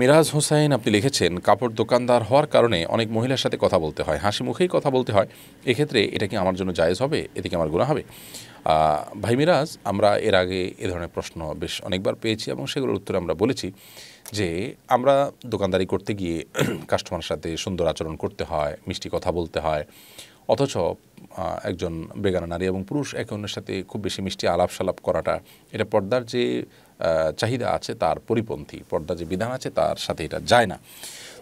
মিরাজ হোসাইন আপনি লিখেছেন কাপড় দোকানদার হওয়ার কারণে অনেক মহিলার সাথে কথা বলতে হয় হাসি মুখেই কথা বলতে হয় এক্ষেত্রে এটা কি আমার জন্য জায়েজ হবে এদিকে আমার গুণা হবে ভাই মিরাজ আমরা এর আগে এ ধরনের প্রশ্ন বেশ অনেকবার পেয়েছি এবং সেগুলোর উত্তরে আমরা বলেছি যে আমরা দোকানদারি করতে গিয়ে কাস্টমার সাথে সুন্দর আচরণ করতে হয় মিষ্টি কথা বলতে হয় অথচ একজন বেগানা নারী এবং পুরুষ একে অন্যের সাথে খুব বেশি মিষ্টি আলাপ সালাপ করাটা এটা পর্দার যে চাহিদা আছে তার পরিপন্থী পর্দা যে বিধান আছে তার সাথে এটা যায় না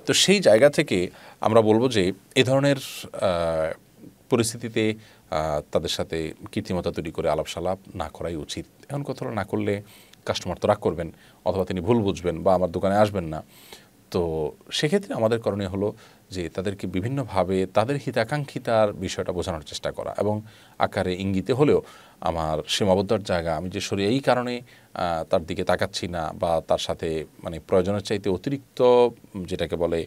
তো সেই জায়গা থেকে আমরা বলবো যে এ ধরনের পরিস্থিতিতে তাদের সাথে কীর্তিমতা তৈরি করে আলাপসালাপ না করাই উচিত এমন কথা না করলে কাস্টমার তো রাগ করবেন অথবা তিনি ভুল বুঝবেন বা আমার দোকানে আসবেন না তো সেক্ষেত্রে আমাদের করণীয় হলো যে তাদেরকে বিভিন্নভাবে তাদের হিতাকাঙ্ক্ষিতার বিষয়টা বোঝানোর চেষ্টা করা এবং আকারে ইঙ্গিতে হলেও আমার সীমাবদ্ধার জায়গা আমি যে সরি এই কারণে তার দিকে তাকাচ্ছি না বা তার সাথে মানে প্রয়োজনের চাইতে অতিরিক্ত যেটাকে বলে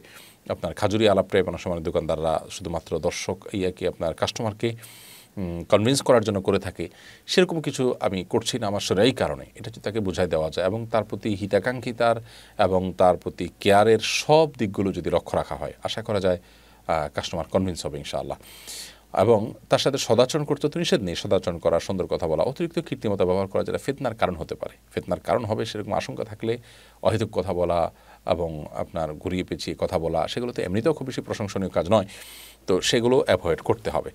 আপনার খাজুরি আলাপটাই অনেক সময় দোকানদাররা শুধুমাত্র দর্শক ইয়াকে আপনার কাস্টমারকে কনভিন্স করার জন্য করে থাকে সেরকম কিছু আমি করছি না আমার সেরাই কারণে এটা তাকে বোঝাই দেওয়া যায় এবং তার প্রতি হিতাকাঙ্ক্ষিতার এবং তার প্রতি কেয়ারের সব দিকগুলো যদি লক্ষ্য রাখা হয় আশা করা যায় কাস্টমার কনভিন্স হবে ইনশাআল্লাহ এবং তার সাথে সদাচরণ করতে তো নিষেধ নেই সদাচরণ করা সুন্দর কথা বলা অতিরিক্ত কৃত্রিমতা ব্যবহার করা যেটা ফেতনার কারণ হতে পারে ফেতনার কারণ হবে সেরকম আশঙ্কা থাকলে অহেতুক কথা বলা এবং আপনার ঘুরিয়ে পেঁচিয়ে কথা বলা সেগুলো তো এমনিতেও খুব বেশি প্রশংসনীয় কাজ নয় তো সেগুলো অ্যাভয়েড করতে হবে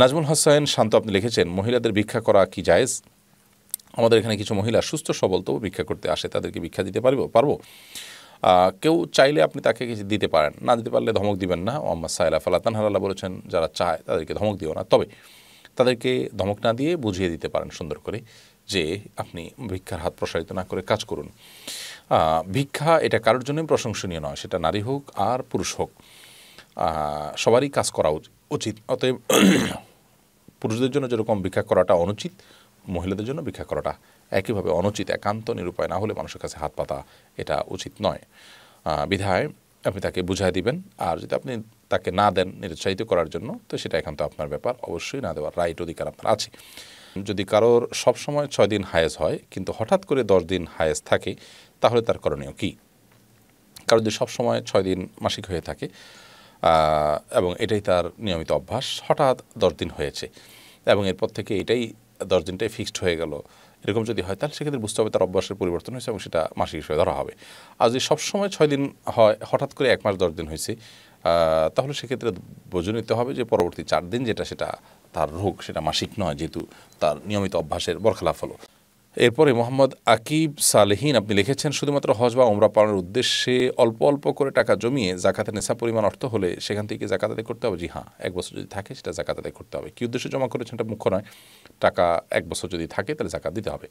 নাজমুল হোসেন শান্ত আপনি লিখেছেন মহিলাদের ভিক্ষা করা কি জায়েজ আমাদের এখানে কিছু মহিলা সুস্থ সবল তবু ভিক্ষা করতে আসে তাদেরকে ভিক্ষা দিতে পারবো পারবো কেউ চাইলে আপনি তাকে কিছু দিতে পারেন না দিতে পারলে ধমক দিবেন না মোহাম্মদ সাইলা ফালাতান হাল্লাহ বলেছেন যারা চায় তাদেরকে ধমক দিও না তবে তাদেরকে ধমক না দিয়ে বুঝিয়ে দিতে পারেন সুন্দর করে যে আপনি ভিক্ষার হাত প্রসারিত না করে কাজ করুন ভিক্ষা এটা কারোর জন্য প্রশংসনীয় নয় সেটা নারী হোক আর পুরুষ হোক সবারই কাজ করা উচিত অতএব পুরুষদের জন্য যেরকম ভিক্ষা করাটা অনুচিত মহিলাদের জন্য ভিক্ষা করাটা একইভাবে অনুচিত একান্ত নিরুপায় না হলে মানুষের কাছে হাত পাতা এটা উচিত নয় বিধায় আপনি তাকে বুঝাই দিবেন আর যদি আপনি তাকে না দেন নিরুৎসাহিত করার জন্য তো সেটা একান্ত আপনার ব্যাপার অবশ্যই না দেওয়ার রাইট অধিকার আপনার আছে যদি কারোর সবসময় ছয় দিন হায়েজ হয় কিন্তু হঠাৎ করে দশ দিন হায়েজ থাকে তাহলে তার করণীয় কী কারণ যদি সবসময় ছয় দিন মাসিক হয়ে থাকে এবং এটাই তার নিয়মিত অভ্যাস হঠাৎ দশ দিন হয়েছে এবং এরপর থেকে এটাই দশ দিনটাই ফিক্সড হয়ে গেল এরকম যদি হয় তাহলে সেক্ষেত্রে বুঝতে হবে তার অভ্যাসের পরিবর্তন হয়েছে এবং সেটা মাসিক হিসেবে ধরা হবে আর যদি সবসময় ছয় দিন হয় হঠাৎ করে এক মাস দশ দিন হয়েছে তাহলে সেক্ষেত্রে বোঝে নিতে হবে যে পরবর্তী চার দিন যেটা সেটা তার রোগ সেটা মাসিক নয় যেহেতু তার নিয়মিত অভ্যাসের বরখেলাফ হলো এরপরে মোহাম্মদ আকিব সালেহিন আপনি লিখেছেন শুধুমাত্র হজ বা ওমরা পালনের উদ্দেশ্যে অল্প অল্প করে টাকা জমিয়ে জাকাতে নেশা পরিমাণ অর্থ হলে সেখান থেকে জাকাত আদায় করতে হবে জি হ্যাঁ এক বছর যদি থাকে সেটা জাকাত আদায় করতে হবে কি উদ্দেশ্যে জমা করেছেন এটা মুখ্য নয় টাকা এক বছর যদি থাকে তাহলে জাকাত দিতে হবে